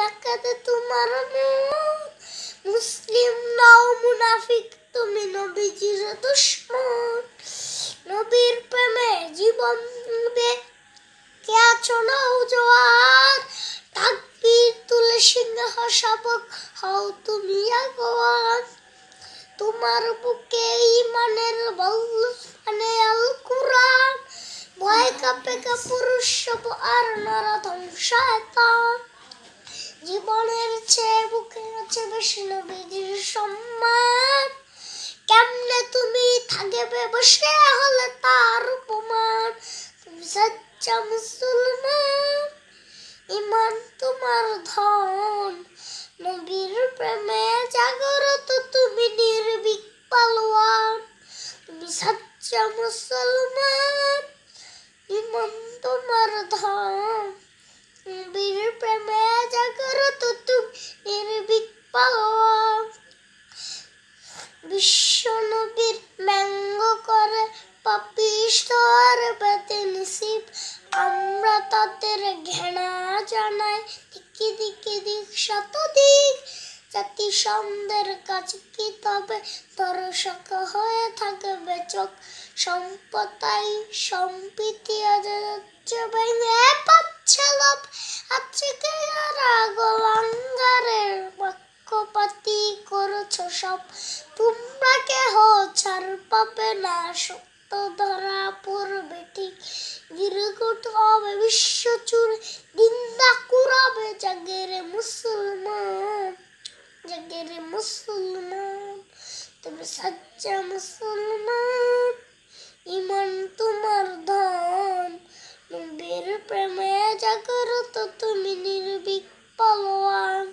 রাখাতে তোমার মুসলিম নাও মুনাফিক তুমি নবীজির দুশ্মন নবীর প্রেমে জীবন দে কে আছো নাও জোয়ার তাকবীর তুলে সিংহ শাবক হও তুমি আগোয়ান তোমার বুকে ইমানের বল্লানে আল কুরআন ভয় কাপে কাপুরুষ সব আর নরা ধ্বংসায়তা জীবনের চেয়ে বুকের হচ্ছে বেশি নবীজির সম্মান কেমনে তুমি থাকে বসে হলে তার উপমান তুমি সচ্চা মুসলমান ইমান তোমার ধন নবীর প্রেমে জাগরত তুমি নির্বিক পালোয়ান তুমি সচ্চা মুসলমান ইমান তোমার ধন নবীর প্রেমে ঈশ্বর পেতে আমরা তাদের ঘেনা জানাই দিকে দিকে দিক শতদিক জাতি সন্দের কাছে কি তবে দর্শক হয়ে থাকবে চোখ সম্পতাই সম্প্রীতি আজ ভেঙে পাচ্ছে কে আর গোলাঙ্গারের বাক্যপাতি করছো সব তোমরা কেহ ছাড় পাবে না সত্য ধরা পড়বে ঠিক গিরে করতে হবে বিশ্ব জুড়ে নিন্দা কুড়াবে জাগেরে মুসলমান জাগেরে মুসলমান তুমি সচ্চা মুসলমান ইমান তোমার ধন নবীর প্রেমে জাগরত তুমি নির্ভীক পালোয়ান